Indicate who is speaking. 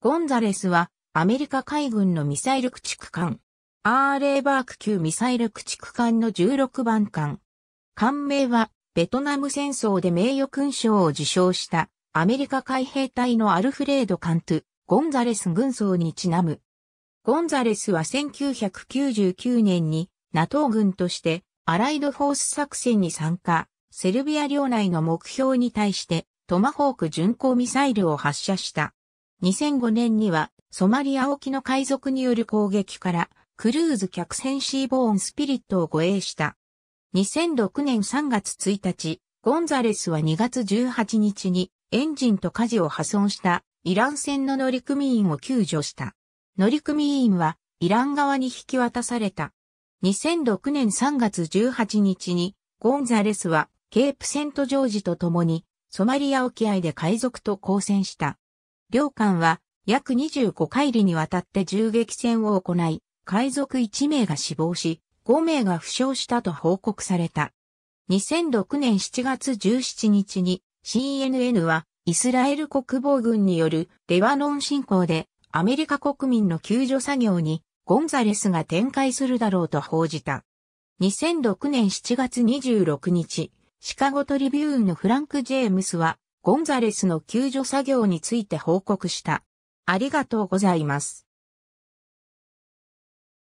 Speaker 1: ゴンザレスは、アメリカ海軍のミサイル駆逐艦、アーレーバーク級ミサイル駆逐艦の16番艦。艦名は、ベトナム戦争で名誉勲章を受章した、アメリカ海兵隊のアルフレード・カントゥ、ゴンザレス軍曹にちなむ。ゴンザレスは1999年に NATO 軍としてアライドフォース作戦に参加、セルビア領内の目標に対してトマホーク巡航ミサイルを発射した。2005年にはソマリア沖の海賊による攻撃からクルーズ客船シーボーンスピリットを護衛した。2006年3月1日、ゴンザレスは2月18日にエンジンと舵を破損したイラン船の乗組員を救助した。乗組員はイラン側に引き渡された。2006年3月18日にゴンザレスはケープセントジョージと共にソマリア沖合で海賊と交戦した。両艦は約25回りにわたって銃撃戦を行い、海賊1名が死亡し、5名が負傷したと報告された。2006年7月17日に CNN はイスラエル国防軍によるレバノン侵攻でアメリカ国民の救助作業にゴンザレスが展開するだろうと報じた。2006年7月26日、シカゴトリビューンのフランク・ジェームスはゴンザレスの救助作業について報告した。ありがとうございます。